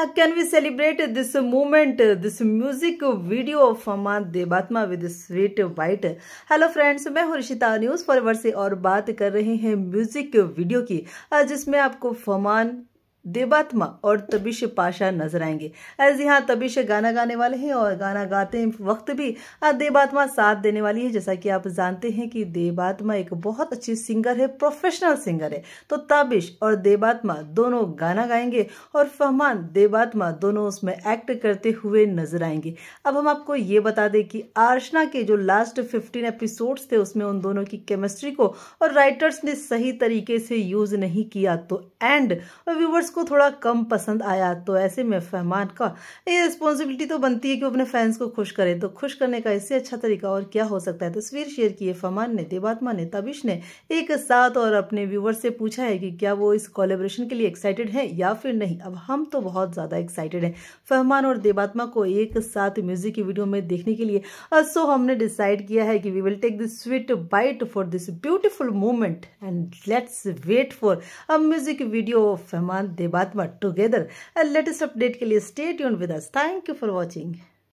Uh, can we celebrate this moment uh, this music video of Aman Debatma with sweet white hello friends मैं हूं Rishita news फॉरवर से और बात कर रहे हैं म्यूजिक वीडियो की uh, जिसमें आपको फमान देबात्मा और तबिश पाशा नजर आएंगे ऐसे यहाँ तबिश गाना गाने वाले हैं और गाना गाते वक्त भी हाँ, देवात्मा साथ देने वाली है जैसा कि आप जानते हैं कि देवात्मा एक बहुत अच्छी सिंगर है प्रोफेशनल सिंगर है तो तबिश और देवात्मा दोनों गाना गाएंगे और फहमान देवात्मा दोनों उसमें एक्ट करते हुए नजर आएंगे अब हम आपको ये बता दें कि आर्शना के जो लास्ट फिफ्टीन एपिसोड थे उसमें उन दोनों की केमिस्ट्री को और राइटर्स ने सही तरीके से यूज नहीं किया तो एंड व्यूवर्स को थोड़ा कम पसंद आया तो ऐसे में फहमान का ये रिस्पॉन्सिबिलिटी तो बनती है कि वो अपने फैंस को खुश करे तो खुश करने का इससे अच्छा तरीका और क्या हो सकता है तो तस्वीर शेयर किए फहमान ने देवात्मा ने तबिश ने एक साथ और अपने व्यूवर से पूछा है कि क्या वो इस कॉलेब्रेशन के लिए एक्साइटेड है या फिर नहीं अब हम तो बहुत ज़्यादा एक्साइटेड है फहमान और देवात्मा को एक साथ म्यूजिक की वीडियो में देखने के लिए सो हमने डिसाइड किया है कि we will take this sweet bite for this beautiful moment and let's wait for a music video Fahman Dev बात बात टुगेदर लेटेस्ट अपडेट के लिए स्टे यून with us thank you for watching